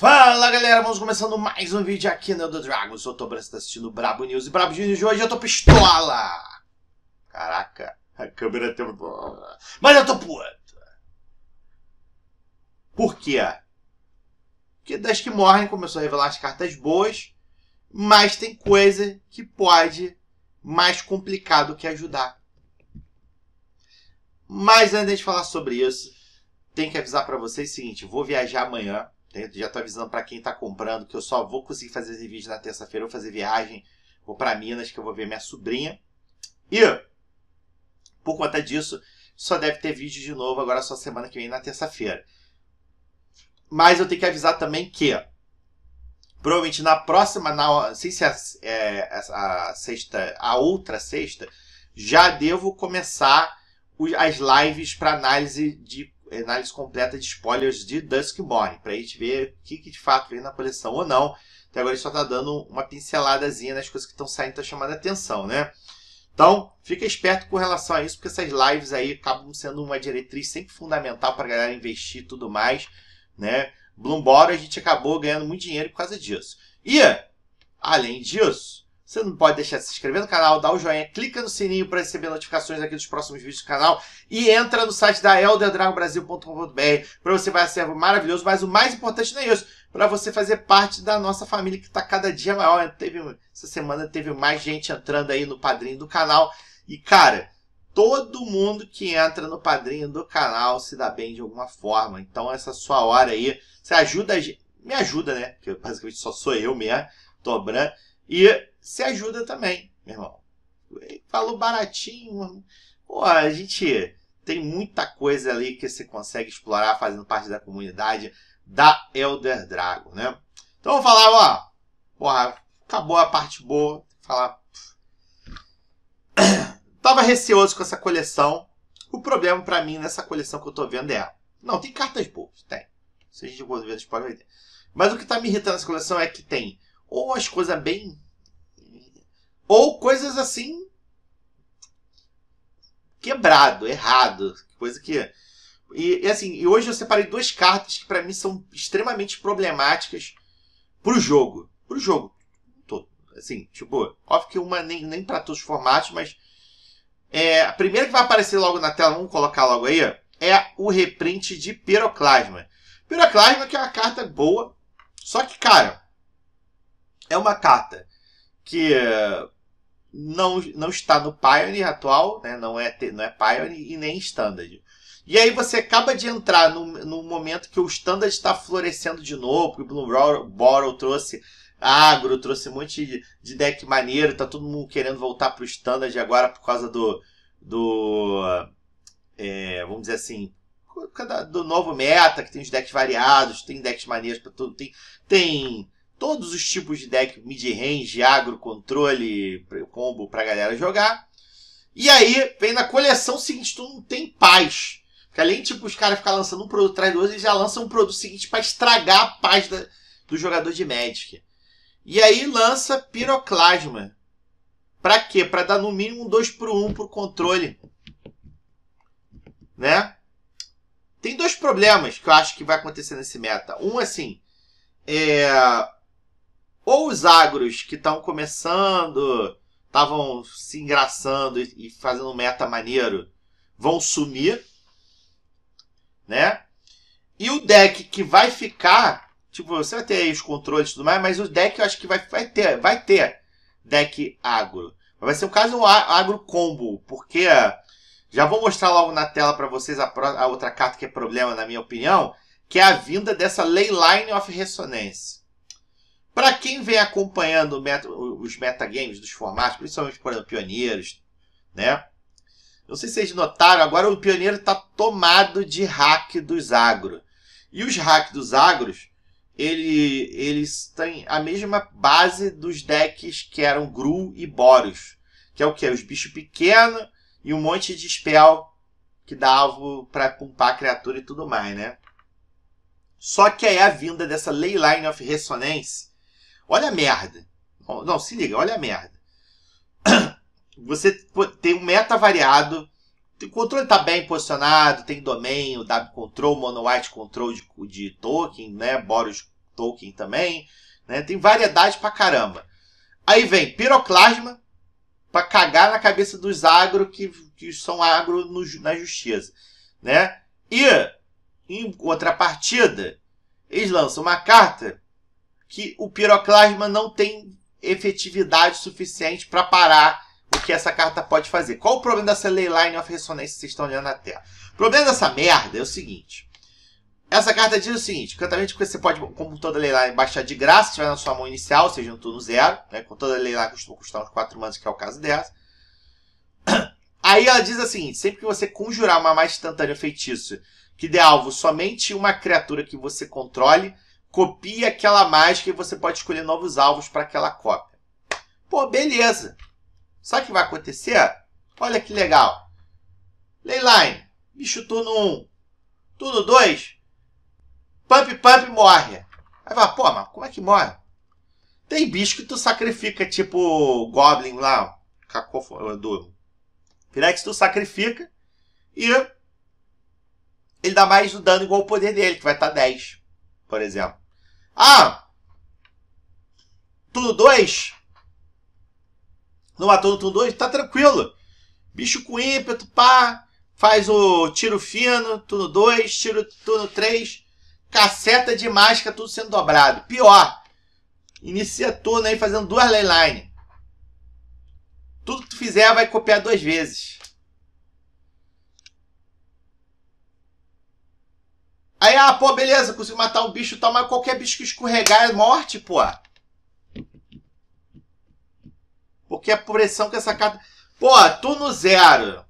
Fala galera, vamos começando mais um vídeo aqui no do Dragon. sou o Tobras, está assistindo Brabo News e Brabo News de hoje eu tô pistola! Caraca, a câmera tem. Mas eu tô puto! Por quê? Porque das que morrem começou a revelar as cartas boas, mas tem coisa que pode mais complicado que ajudar. Mas antes de falar sobre isso, tem que avisar para vocês o seguinte: vou viajar amanhã né? Já tô avisando para quem tá comprando que eu só vou conseguir fazer esse vídeo na terça-feira. Vou fazer viagem, vou para Minas, que eu vou ver minha sobrinha. E, por conta disso, só deve ter vídeo de novo agora só semana que vem, na terça-feira. Mas eu tenho que avisar também que, provavelmente na próxima, na, sem ser a, é, é a, a, sexta, a outra sexta, já devo começar as lives para análise de análise completa de spoilers de Duskborn, para a gente ver o que, que, de fato vem na coleção ou não. Até agora ele só está dando uma pinceladazinha nas coisas que estão saindo, está chamando a atenção, né? Então, fica esperto com relação a isso, porque essas lives aí acabam sendo uma diretriz sempre fundamental para a galera investir e tudo mais, né? Bloomberg a gente acabou ganhando muito dinheiro por causa disso. E, além disso, você não pode deixar de se inscrever no canal, dá o um joinha, clica no sininho para receber notificações aqui dos próximos vídeos do canal e entra no site da elderdragonbrasil.com.br para você vai ser maravilhoso, mas o mais importante não é isso, para você fazer parte da nossa família que está cada dia maior. Teve, essa semana teve mais gente entrando aí no padrinho do canal e, cara, todo mundo que entra no padrinho do canal se dá bem de alguma forma. Então essa sua hora aí, você ajuda a gente, me ajuda, né? Porque basicamente só sou eu mesmo, tô branco. E se ajuda também, meu irmão. Falou baratinho. Pô, a gente tem muita coisa ali que você consegue explorar fazendo parte da comunidade da Elder Dragon, né? Então vou falar, ó. Porra, acabou a parte boa. Falar. Tava receoso com essa coleção. O problema para mim nessa coleção que eu tô vendo é. Não, tem cartas boas, tem. Se a gente for ver, a gente pode ver. Mas o que tá me irritando nessa coleção é que tem ou as coisas bem ou coisas assim. Quebrado, errado. Coisa que. E, e assim, e hoje eu separei duas cartas que para mim são extremamente problemáticas pro jogo. Pro jogo. Todo. Assim, tipo, óbvio que uma nem, nem para todos os formatos, mas. É, a primeira que vai aparecer logo na tela, vamos colocar logo aí, é o reprint de Piroclasma. Piroclasma que é uma carta boa, só que, cara, é uma carta que não, não está no Pioneer atual, né? não, é, não é Pioneer e nem Standard. E aí você acaba de entrar no, no momento que o Standard está florescendo de novo, porque o Bloomborough trouxe agro, trouxe um monte de, de deck maneiro, está todo mundo querendo voltar para o Standard agora por causa do. do é, vamos dizer assim. Do novo meta, que tem os decks variados, tem decks maneiros para tudo, tem, tem todos os tipos de deck, mid-range, agro, controle, combo pra galera jogar. E aí vem na coleção seguinte, tu não tem paz. Porque além tipo os caras ficar lançando um produto atrás do outro, eles já lançam um produto seguinte para estragar a paz da, do jogador de Magic. E aí lança Piroclasma. Pra quê? Pra dar no mínimo um 2 por 1 um pro controle. Né? Tem dois problemas que eu acho que vai acontecer nesse meta. Um, assim, é, ou os agros que estão começando, estavam se engraçando e fazendo meta maneiro, vão sumir, né? E o deck que vai ficar, tipo, você vai ter aí os controles e tudo mais, mas o deck eu acho que vai, vai ter, vai ter deck agro. Vai ser um caso um agro combo, porque já vou mostrar logo na tela para vocês a, a, outra carta que é problema na minha opinião, que é a vinda dessa Leyline of Resonance. Para quem vem acompanhando meta, os metagames dos formatos, principalmente por exemplo, pioneiros, né? Não sei se vocês notaram, agora o pioneiro está tomado de hack dos agro. E os hacks dos agros, ele, eles têm a mesma base dos decks que eram Gru e Boros. Que é o que? Os bichos pequenos e um monte de spell que dá alvo para pumpar a criatura e tudo mais, né? Só que aí a vinda dessa Leyline of Resonance Olha a merda. Não, se liga, olha a merda. Você tem um meta variado. O controle está bem posicionado, tem domain, W control, mono white control de, de token, né? Boros token também. Né? Tem variedade pra caramba. Aí vem piroclasma pra cagar na cabeça dos agro que, que são agro no, na justiça. Né? E, em contrapartida, eles lançam uma carta que o piroclasma não tem efetividade suficiente para parar o que essa carta pode fazer. Qual o problema dessa Leyline of Resonance que vocês estão olhando na tela? O problema dessa merda é o seguinte. Essa carta diz o seguinte, cantamento que tipo, você pode, como toda Leyline, baixar de graça se tiver na sua mão inicial, ou seja, no turno zero, né? com toda Leyline costuma custar uns 4 manos, que é o caso dessa. Aí ela diz o seguinte, sempre que você conjurar uma mais instantânea feitiço que dê alvo somente uma criatura que você controle, Copie aquela mágica e você pode escolher novos alvos para aquela cópia. Pô, beleza. Sabe o que vai acontecer? Olha que legal. Leyline, bicho turno 1. Turno 2, Pump Pump morre. Aí vai, pô, mas como é que morre? Tem bicho que tu sacrifica, tipo Goblin lá, cacofo, do Pirex, tu sacrifica e ele dá mais o dano igual o poder dele, que vai estar tá 10 por exemplo. Ah! Turno 2. Não matou no turno 2? Tá tranquilo. Bicho com ímpeto, pá. Faz o tiro fino, turno 2, tiro turno 3. Caceta de máscara, tudo sendo dobrado. Pior. Inicia turno aí fazendo duas leyline. Tudo que tu fizer vai copiar duas vezes. Aí, ah, pô, beleza, consigo matar o bicho e tal, mas qualquer bicho que escorregar é morte, pô. Porque a pressão que essa carta. Pô, tu no zero.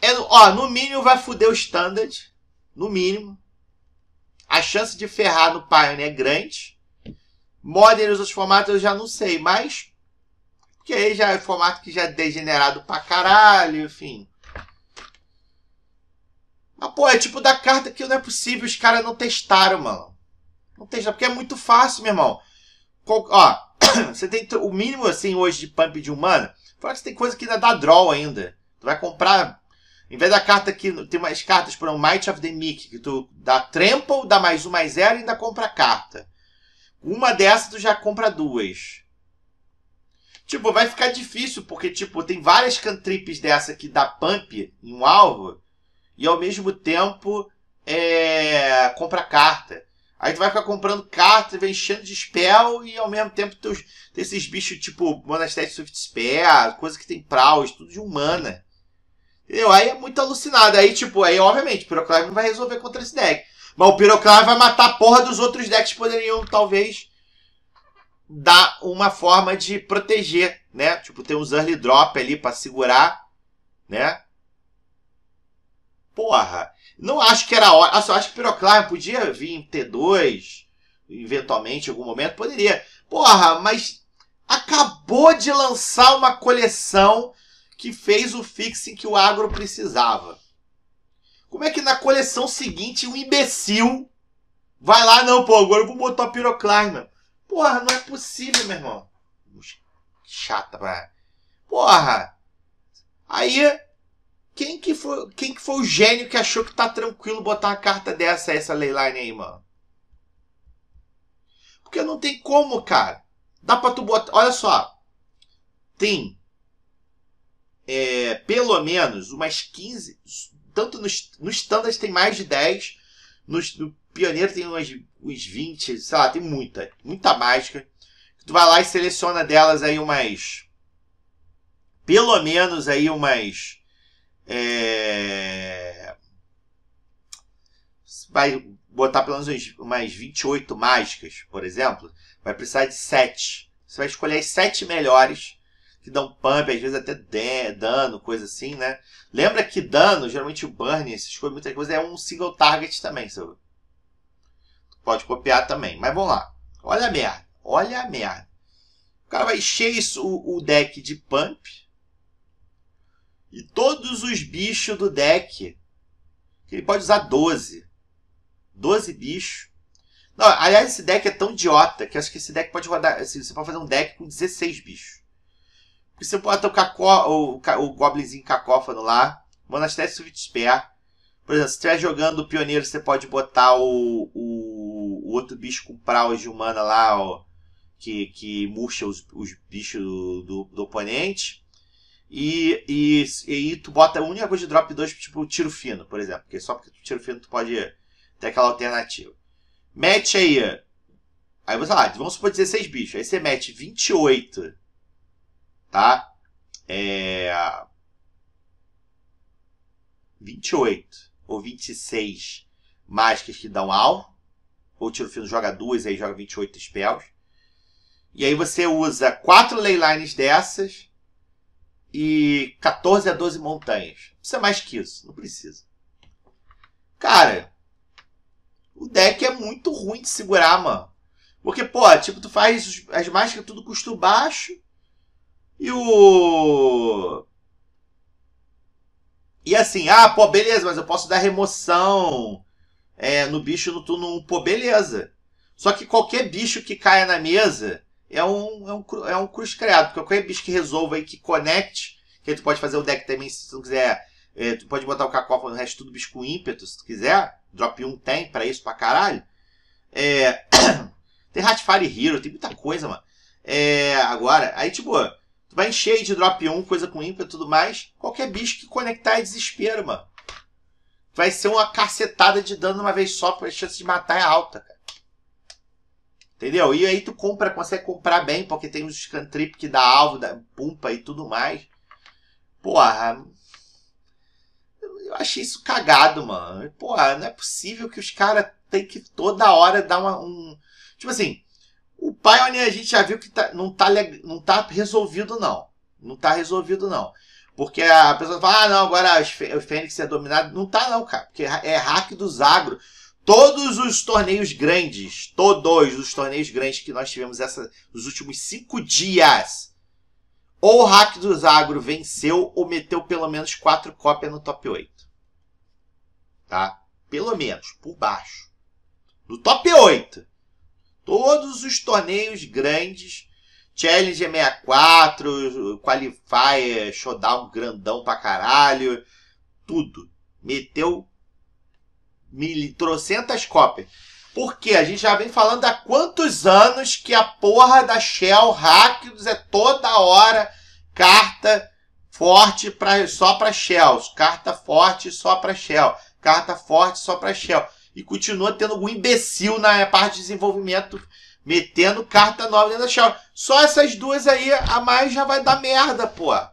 É, ó, no mínimo vai foder o standard. No mínimo. A chance de ferrar no Pioneer é grande. Modern e os outros formatos eu já não sei, mas. Porque aí já é formato que já é degenerado pra caralho, enfim. Mas, pô, é tipo da carta que não é possível, os caras não testaram, mano. Não testaram, porque é muito fácil, meu irmão. Qual, ó, você tem o mínimo, assim, hoje de pump de humana. Fala que você tem coisa que ainda dá draw ainda. Tu vai comprar. Em vez da carta que. Tem mais cartas por o Might of the Meek, que tu dá trample, dá mais um, mais zero e ainda compra carta. Uma dessa tu já compra duas. Tipo, vai ficar difícil, porque, tipo, tem várias cantrips dessa que dá pump em um alvo e ao mesmo tempo é, compra carta. Aí tu vai ficar comprando carta, vem enchendo de spell e ao mesmo tempo teus, tem esses bichos tipo Monastério Swift Spell, coisa que tem praus, tudo de humana. Entendeu? Aí é muito alucinado. Aí, tipo, aí obviamente, o Piroclave não vai resolver contra esse deck. Mas o Piroclave vai matar a porra dos outros decks que poderiam, talvez, dar uma forma de proteger, né? Tipo, tem uns early drop ali para segurar, né? porra, não acho que era hora. Assim, acho que Piroclasma podia vir em T2, eventualmente, em algum momento, poderia. Porra, mas acabou de lançar uma coleção que fez o fixing que o agro precisava. Como é que na coleção seguinte um imbecil vai lá, não, pô, agora eu vou botar Piroclasma. Porra, não é possível, meu irmão. Chata, pra... Porra. Aí quem que, foi, quem que foi o gênio que achou que tá tranquilo botar uma carta dessa, essa leyline aí, mano? Porque não tem como, cara. Dá pra tu botar. Olha só. Tem. É, pelo menos umas 15. Tanto nos, nos standards tem mais de 10. Nos, no pioneiro tem umas, uns 20. Sei lá, tem muita. Muita mágica. Tu vai lá e seleciona delas aí umas. Pelo menos aí umas é... Vai botar pelo menos umas 28 mágicas, por exemplo. Vai precisar de 7. Você vai escolher as 7 melhores, que dão pump, às vezes até dano, coisa assim, né? Lembra que dano, geralmente o burn, se escolhe muita coisa, é um single target também, sabe? Pode copiar também, mas vamos lá. Olha a merda, olha a merda. O cara vai encher isso, o, o deck de pump, e todos os bichos do deck. Ele pode usar 12. 12 bichos. Não, aliás, esse deck é tão idiota que acho que esse deck pode rodar. Assim, você pode fazer um deck com 16 bichos. Porque você pode o, cacó, o, o Goblinzinho cacófano lá, Monastério Suvitsper. Por exemplo, se estiver jogando o Pioneiro, você pode botar o, o, o outro bicho com praus de humana lá, ó, que, que murcha os, os bichos do, do, do oponente. E, e, e tu bota a única coisa de drop 2, tipo tiro fino, por exemplo. Porque só porque tu tiro fino tu pode ter aquela alternativa. Mete aí. Aí você lá, vamos supor 16 bichos. Aí você mete 28. Tá? É. 28 ou 26 máscaras que dão alma. Ou tiro fino joga duas, aí joga 28 spells. E aí você usa quatro leylines dessas e 14 a 12 montanhas. Precisa é mais que isso, não precisa. Cara, o deck é muito ruim de segurar, mano. Porque, pô, tipo, tu faz as mágicas tudo custo baixo e o. E assim, ah, pô, beleza, mas eu posso dar remoção é, no bicho no turno 1. Pô, beleza. Só que qualquer bicho que caia na mesa é um, é um, é um cruz criado. Porque qualquer bicho que resolva aí, que conecte, que aí tu pode fazer o deck também se tu quiser. É, tu pode botar o cacófono no resto tudo bicho com ímpeto, se tu quiser. Drop 1 tem para isso pra caralho. É... tem Ratfire Hero, tem muita coisa, mano. É... Agora, aí tipo, tu vai encher de drop 1, coisa com ímpeto e tudo mais. Qualquer bicho que conectar é desespero, mano. Vai ser uma cacetada de dano uma vez só, porque a chance de matar é alta, cara. Entendeu? E aí tu compra, consegue comprar bem, porque tem os cantrip que dá alvo, dá pumpa e tudo mais. Porra. Eu achei isso cagado, mano. Porra, não é possível que os caras tem que toda hora dar uma, um. Tipo assim, o Pioneer a gente já viu que tá, não, tá, não tá resolvido, não. Não tá resolvido, não. Porque a pessoa fala, ah, não, agora o Fênix é dominado. Não tá, não, cara. Porque é hack dos agro todos os torneios grandes, todos os torneios grandes que nós tivemos essa, nos últimos cinco dias, ou o Hack dos Agro venceu ou meteu pelo menos quatro cópias no top 8. Tá? Pelo menos, por baixo. No top 8. Todos os torneios grandes, Challenge 64, Qualifier, Showdown grandão pra caralho, tudo. Meteu mil, trocentas cópias. Porque a gente já vem falando há quantos anos que a porra da Shell Hackers é toda hora carta forte pra, só para Shell carta forte só para Shell, carta forte só para Shell. E continua tendo algum imbecil na parte de desenvolvimento metendo carta nova dentro da Shell. Só essas duas aí a mais já vai dar merda, porra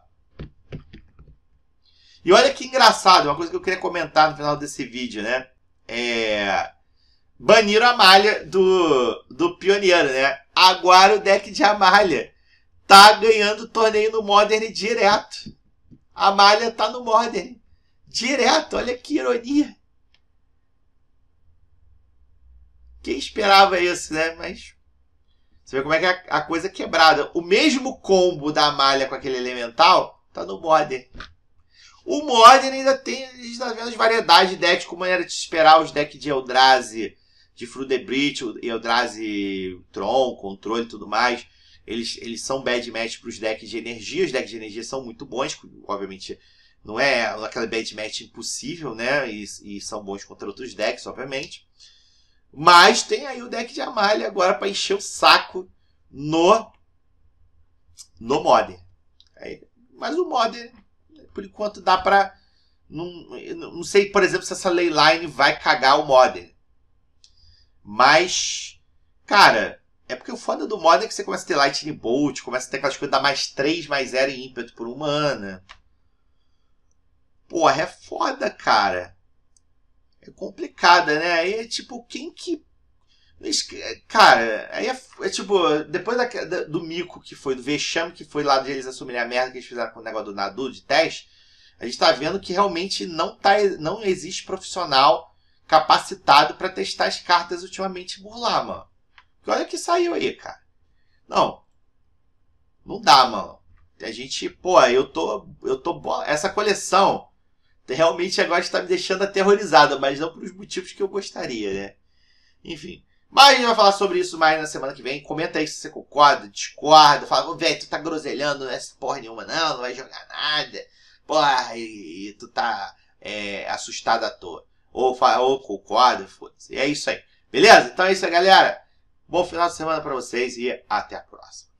E olha que engraçado, uma coisa que eu queria comentar no final desse vídeo, né? é, baniram a malha do, do pioneiro, né? Agora o deck de Amalha tá ganhando torneio no Modern direto. A malha tá no Modern. Direto, olha que ironia. Quem esperava isso, né? Mas. Você vê como é que é a coisa quebrada. O mesmo combo da malha com aquele elemental tá no Modern. O Modern ainda tem, a gente tá vendo variedade de decks, como era de esperar os decks de Eldrazi, de frudebridge Eldrazi Tron, controle e tudo mais. Eles, eles são bad match para os decks de energia. Os decks de energia são muito bons, obviamente não é aquela bad match impossível, né? E, e, são bons contra outros decks, obviamente. Mas tem aí o deck de Amalia agora para encher o saco no no Modern. Aí, mas o Modern por enquanto dá pra. Não, não sei, por exemplo, se essa leyline vai cagar o modern Mas, cara, é porque o foda do modern é que você começa a ter Lightning Bolt, começa a ter aquelas coisas da mais 3, mais 0 em ímpeto por humana. Porra, é foda, cara. É complicada, né? Aí é tipo, quem que é, cara, aí é, é tipo, depois da, da, do mico que foi, do vexame que foi lá de eles assumirem a merda que eles fizeram com o negócio do Nadu de teste, a gente tá vendo que realmente não, tá, não existe profissional capacitado para testar as cartas ultimamente por lá, mano. Porque olha que saiu aí, cara. Não. Não dá, mano. A gente, pô, eu tô. Eu tô. Essa coleção realmente agora está me deixando aterrorizada, mas não pelos motivos que eu gostaria, né? Enfim. Mas a gente vai falar sobre isso mais na semana que vem. Comenta aí se você concorda, discorda. Fala, velho, tu tá groselhando nessa é porra nenhuma, não, não vai jogar nada. Porra, e, e tu tá é, assustado à toa. Ou, fala, ou concorda, foda-se. É isso aí. Beleza? Então é isso aí, galera. Bom final de semana para vocês e até a próxima.